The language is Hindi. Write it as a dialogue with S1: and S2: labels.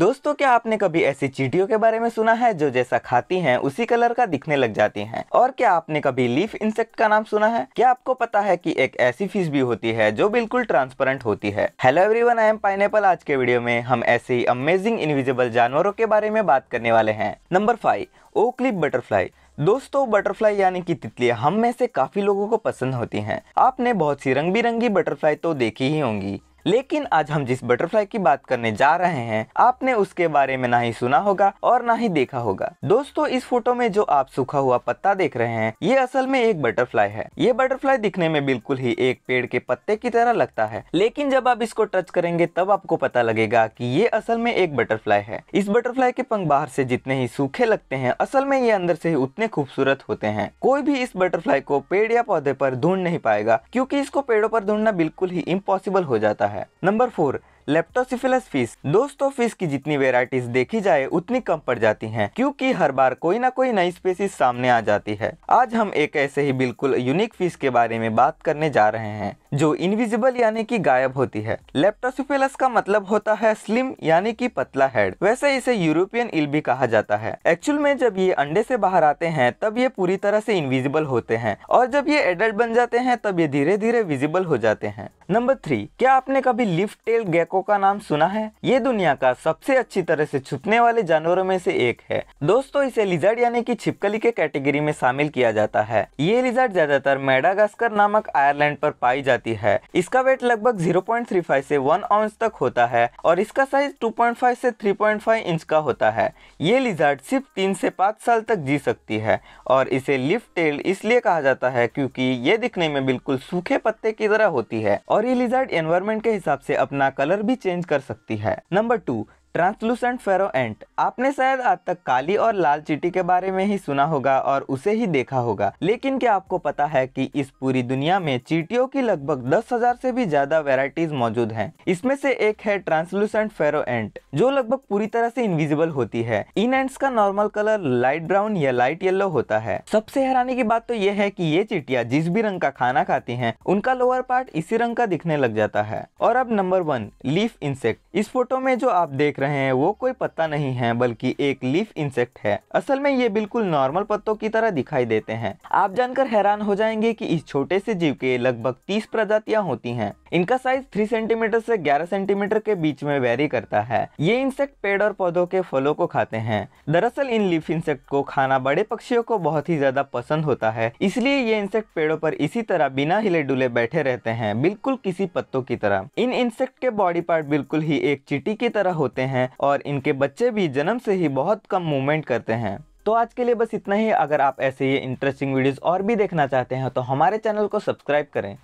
S1: दोस्तों क्या आपने कभी ऐसी चीटियों के बारे में सुना है जो जैसा खाती हैं उसी कलर का दिखने लग जाती हैं और क्या आपने कभी लीफ इंसेक्ट का नाम सुना है क्या आपको पता है कि एक ऐसी फिश भी होती है जो बिल्कुल ट्रांसपेरेंट होती है hello everyone I am pineapple आज के वीडियो में हम ऐसे ही अमेजिंग इनविजिबल जानवरों के बारे में बात करने वाले हैं नंबर फाइव ओक्लिप बटरफ्लाई दोस्तों बटरफ्लाई यानी कि तितलियां हम में से काफी लोगों को पसंद होती हैं आपने बहुत सी रंग बिरंगी बटरफ्लाई तो देखी ही होंगी लेकिन आज हम जिस बटरफ्लाई की बात करने जा रहे हैं आपने उसके बारे में ना ही सुना होगा और ना ही देखा होगा दोस्तों इस फोटो में जो आप सूखा हुआ पत्ता देख रहे हैं ये असल में एक बटरफ्लाई है ये बटरफ्लाई दिखने में बिल्कुल ही एक पेड़ के पत्ते की तरह लगता है लेकिन जब आप इसको टच करेंगे तब आपको पता लगेगा की ये असल में एक बटरफ्लाई है इस बटरफ्लाई के पंख बाहर से जितने ही सूखे लगते हैं असल में ये अंदर से ही उतने खूबसूरत होते हैं कोई भी इस बटरफ्लाई को पेड़ या पौधे पर ढूंढ नहीं पाएगा क्योंकि इसको पेड़ों पर ढूंढना बिल्कुल ही इम्पॉसिबल हो जाता है है नंबर फोर लेप्टोसिफिलस फिश दोस्तों फिश की जितनी वेराइटीज देखी जाए उतनी कम पड़ जाती हैं क्योंकि हर बार कोई ना कोई नई स्पेसिस सामने आ जाती है आज हम एक ऐसे ही बिल्कुल यूनिक फिश के बारे में बात करने जा रहे हैं जो इनविजिबल यानी कि गायब होती है लेप्टोसिफिलस का मतलब होता है स्लिम यानी कि पतला हेड वैसे इसे यूरोपियन इल भी कहा जाता है एक्चुअल में जब ये अंडे से बाहर आते हैं तब ये पूरी तरह से इनविजिबल होते हैं और जब ये एडल्ट बन जाते हैं तब ये धीरे धीरे विजिबल हो जाते हैं नंबर थ्री क्या आपने कभी लिफ्ट टेल गेको का नाम सुना है ये दुनिया का सबसे अच्छी तरह से छुपने वाले जानवरों में से एक है दोस्तों इसे लिजर्ड यानी कि छिपकली के कैटेगरी में शामिल किया जाता है ये लिजर्ड ज्यादातर मेडागास्कर नामक आयरलैंड पर पाई जाती है इसका वेट लगभग 0.35 से 1 आउंस तक होता है और इसका साइज 2.5 से 3.5 इंच का होता है ये लिजर्ड सिर्फ तीन से पाँच साल तक जी सकती है और इसे लिफ्ट टेल इसलिए कहा जाता है क्योंकि ये दिखने में बिल्कुल सूखे पत्ते की तरह होती है और ये लिजार्ड एनवायरमेंट के हिसाब से अपना कलर भी चेंज कर सकती है number two translucent pharaoh ant आपने शायद आज तक काली और लाल चीटी के बारे में ही सुना होगा और उसे ही देखा होगा लेकिन क्या आपको पता है कि इस पूरी दुनिया में चीटियों की लगभग दस हजार से भी ज्यादा वेराइटीज मौजूद हैं। इसमें से एक है ट्रांसलूसेंट फेरो एंट जो लगभग पूरी तरह से इनविजिबल होती है इन एंट्स का नॉर्मल कलर लाइट ब्राउन या लाइट येलो होता है सबसे हैरानी की बात तो ये है की ये चीटिया जिस भी रंग का खाना खाती है उनका लोअर पार्ट इसी रंग का दिखने लग जाता है और अब नंबर वन लीफ इंसेक्ट इस फोटो में जो आप देख रहे रहे हैं वो कोई पत्ता नहीं है बल्कि एक लीफ इंसेक्ट है असल में ये बिल्कुल नॉर्मल पत्तों की तरह दिखाई देते हैं आप जानकर हैरान हो जाएंगे कि इस छोटे से जीव के लगभग तीस प्रजातियां होती हैं इनका साइज 3 सेंटीमीटर से 11 सेंटीमीटर के बीच में वेरी करता है ये इंसेक्ट पेड़ और पौधों के फलों को खाते हैं दरअसल इन लीफ इंसेक्ट को खाना बड़े पक्षियों को बहुत ही ज्यादा पसंद होता है इसलिए ये इंसेक्ट पेड़ों पर इसी तरह बिना हिले डुले बैठे रहते हैं बिल्कुल किसी पत्तों की तरह इन इंसेक्ट के बॉडी पार्ट बिल्कुल ही एक चिटी की तरह होते हैं और इनके बच्चे भी जन्म से ही बहुत कम मूवमेंट करते हैं तो आज के लिए बस इतना ही अगर आप ऐसे ही इंटरेस्टिंग वीडियोस और भी देखना चाहते हैं तो हमारे चैनल को सब्सक्राइब करें